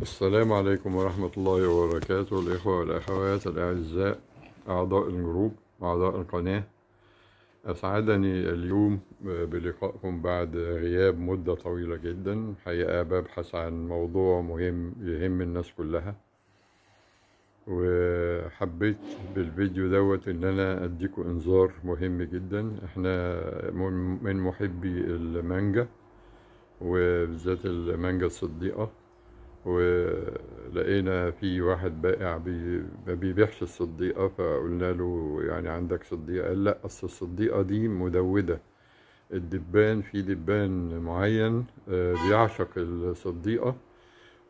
السلام عليكم ورحمة الله وبركاته الإخوة والأخوات الأعزاء أعضاء الجروب أعضاء القناة أسعدني اليوم بلقائكم بعد غياب مدة طويلة جدا حقيقة ببحث عن موضوع مهم يهم الناس كلها وحبيت بالفيديو دوت ان انا اديكم انذار مهم جدا احنا من محبي المانجا وبالذات المانجا الصديقه ولقينا في واحد بائع بي ما بيبيعش الصديقة فقلنا له يعني عندك صديقة قال لا أصل الصديقة دي مدودة الدبان في دبان معين آه، بيعشق الصديقة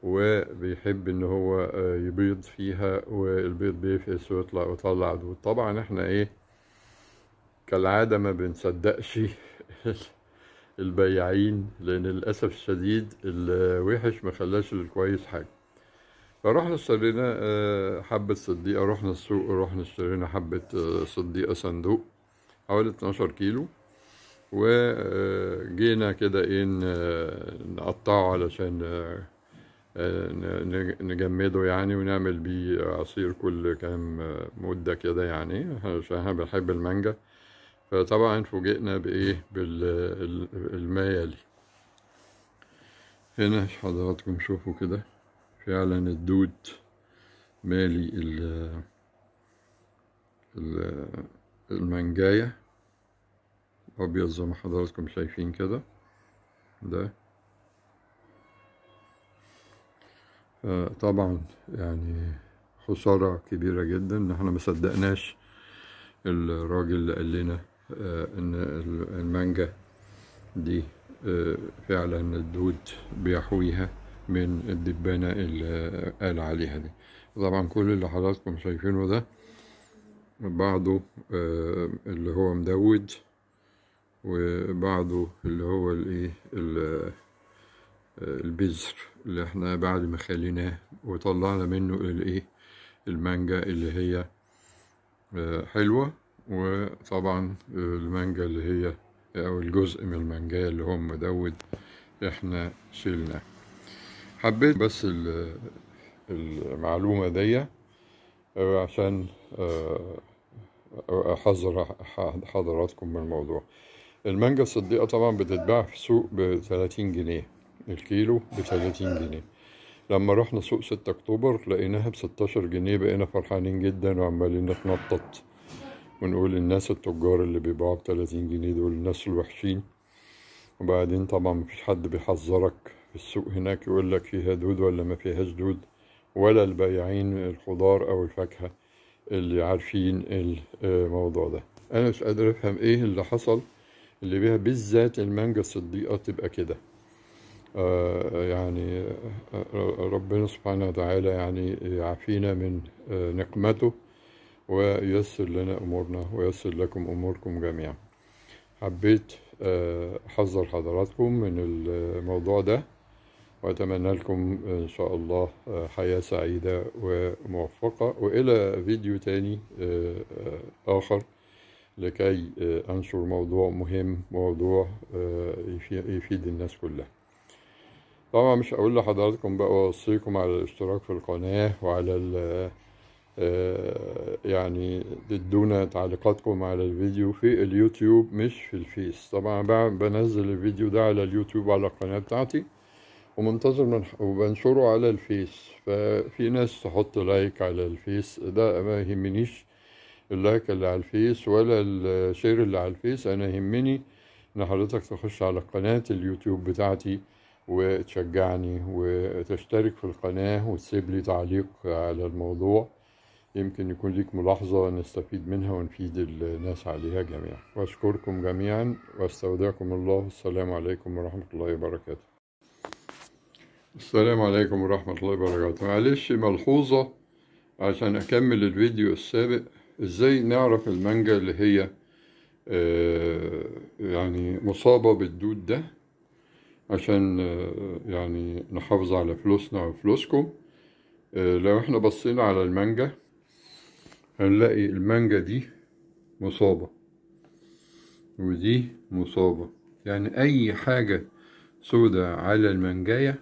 وبيحب ان هو آه، يبيض فيها والبيض بيفقس ويطلع ويطلع دود طبعا احنا ايه كالعادة ما بنصدقش البياعين لان للاسف الشديد الوحش ما خلاش الكويس حاجه فرحنا آه، اشترينا حبه صديقه آه، رحنا السوق رحنا اشترينا حبه صديقه صندوق حوالي 12 كيلو وجينا آه، كده ايه نقطعه علشان نجمده يعني ونعمل بيه عصير كل كام مدة كده يعني عشان احنا بنحب المانجا فطبعا فوجئنا بايه بالمايه دي هنا حضراتكم شوفوا كده فعلا الدود مالي ال المنجاية أبيض زي ما حضراتكم شايفين كده ده آه، طبعا يعني خسارة كبيرة جدا إن احنا مصدقناش الراجل اللي قال لنا آه، ان المانجا دي آه، فعلا الدود بيحويها من الدبانة اللي قال عليها دي طبعا كل اللي حضراتكم شايفينه ده بعضه آه، اللي هو مدود وبعضه اللي هو الايه البذر اللي احنا بعد ما خليناه وطلعنا منه الايه المانجا اللي هي حلوة وطبعا آه، المانجا اللي هي آه، او الجزء من المانجا اللي هم مدود احنا شيلناه حبيت بس المعلومة دي آه، عشان احذر حضراتكم من الموضوع المانجا الصديقة طبعا بتتباع في السوق ب 30 جنيه الكيلو ب 30 جنيه لما رحنا سوق 6 اكتوبر لقيناها ب 16 جنيه بقينا فرحانين جدا وعمالين نتنطط ونقول الناس التجار اللي بيبيعوا ب 30 جنيه دول الناس الوحشين وبعدين طبعا مفيش حد بيحذرك في السوق هناك يقول لك فيها دود ولا ما فيهاش دود ولا البياعين الخضار او الفاكهه اللي عارفين الموضوع ده انا مش قادر افهم ايه اللي حصل اللي بيها بالذات المانجا الصديقه تبقى كده آه يعني آه، آه، ربنا سبحانه وتعالى يعني يعافينا من آه، نقمته ويسر لنا أمورنا ويسر لكم أموركم جميعا حبيت آه، أحذر حضراتكم من الموضوع ده وأتمنى لكم إن شاء الله آه، حياة سعيدة وموفقة وإلى فيديو تاني آه، آخر لكي أنشر موضوع مهم موضوع يفيد الناس كلها طبعا مش هقول لحضراتكم بقى وأوصيكم على الاشتراك في القناة وعلى آه، يعني تدونا تعليقاتكم على الفيديو في اليوتيوب مش في الفيس طبعا بنزل الفيديو ده على اليوتيوب على القناة بتاعتي ومنتظر من وبنشره على الفيس ففي ناس تحط لايك على الفيس ده ما يهمنيش اللايك اللي على الفيس ولا الشير اللي على الفيس انا يهمني ان حضرتك تخش على قناة اليوتيوب بتاعتي وتشجعني وتشترك في القناة وتسيب لي تعليق على الموضوع يمكن يكون ليك ملاحظة نستفيد منها ونفيد الناس عليها جميعا واشكركم جميعا واستودعكم الله السلام عليكم ورحمة الله وبركاته السلام عليكم ورحمة الله وبركاته معلش ملحوظة عشان أكمل الفيديو السابق إزاي نعرف المانجا اللي هي آه، يعني مصابة بالدود ده عشان آه، يعني نحافظ على فلوسنا وفلوسكم آه، لو احنا بصينا على المانجا هنلاقي المانجا دي مصابة ودي مصابة يعني أي حاجة سودة على المانجاية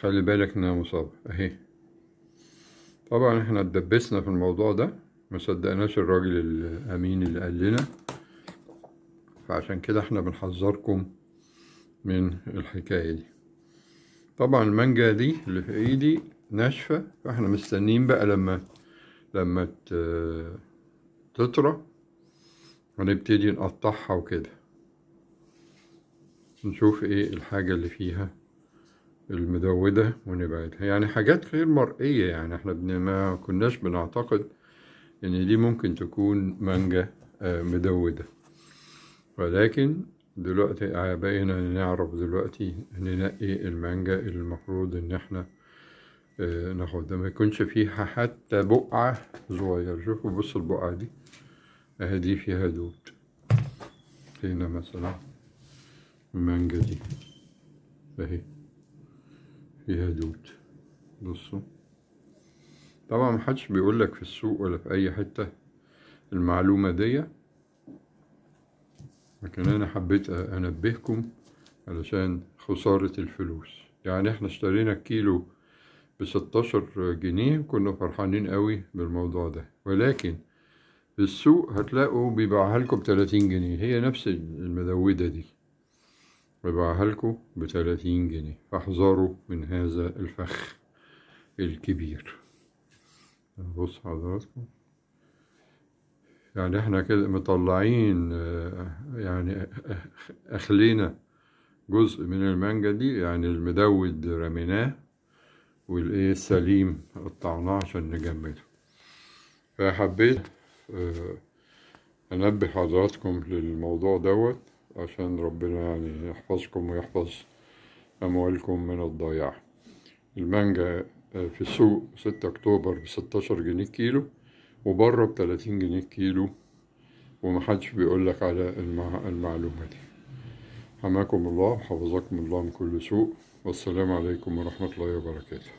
خلي بالك إنها مصابة أهي طبعا إحنا اتدبسنا في الموضوع ده مصدقناش الراجل الأمين اللي قال لنا فعشان كده إحنا بنحذركم من الحكاية دي طبعا المانجا دي اللي في ايدي ناشفة فاحنا مستنيين بقى لما لما تطرى هنبتدي نقطعها وكده نشوف ايه الحاجة اللي فيها المدودة ونبعدها يعني حاجات غير مرئية يعني احنا ما كناش بنعتقد ان دي ممكن تكون مانجا آه، مدودة ولكن دلوقتي آه، بقينا نعرف دلوقتي ننقي إيه المانجا اللي المفروض ان احنا آه، ناخدها ما يكونش فيها حتى بقعة صغيرة شوفوا بص البقعة دي اهي دي فيها دود هنا مثلا المانجا دي اهي فيها دود بصوا طبعا محدش بيقولك في السوق ولا في اي حتة المعلومة دي لكن انا حبيت انبهكم علشان خسارة الفلوس يعني احنا اشترينا الكيلو ب 16 جنيه كنا فرحانين قوي بالموضوع ده ولكن في السوق هتلاقوا بيبيعها لكم ب 30 جنيه هي نفس المدودة دي بيبيعها لكم ب 30 جنيه فاحذروا من هذا الفخ الكبير بص حضراتكم يعني احنا كده مطلعين آه، يعني اخلينا جزء من المانجا دي يعني المدود رميناه والايه السليم قطعناه عشان نجمده فحبيت آه، انبه حضراتكم للموضوع دوت عشان ربنا يعني يحفظكم ويحفظ اموالكم من الضياع المانجا آه، في السوق 6 اكتوبر ب 16 جنيه كيلو وبره ب 30 جنيه كيلو ومحدش بيقول لك على المعلومه دي حماكم الله وحفظكم الله من كل سوء والسلام عليكم ورحمه الله وبركاته